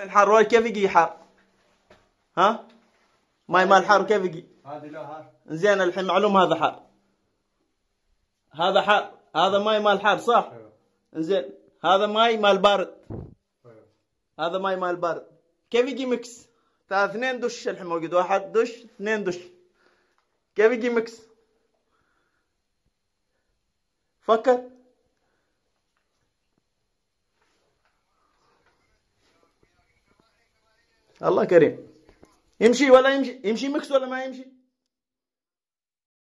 الحار وين كيف يجي حار؟ ها؟ ماي مال حار كيف يجي؟ هذه لا حار زين الحين معلوم هذا حار هذا حار هذا ماي مال حار صح؟ أيوه. زين هذا ماي مال بارد أيوه. هذا ماي مال بارد كيف يجي ميكس؟ ترى اثنين دش الحين موجود واحد دش اثنين دش كيف يجي ميكس؟ فكر الله كريم يمشي ولا يمشي يمشي مكس ولا ما يمشي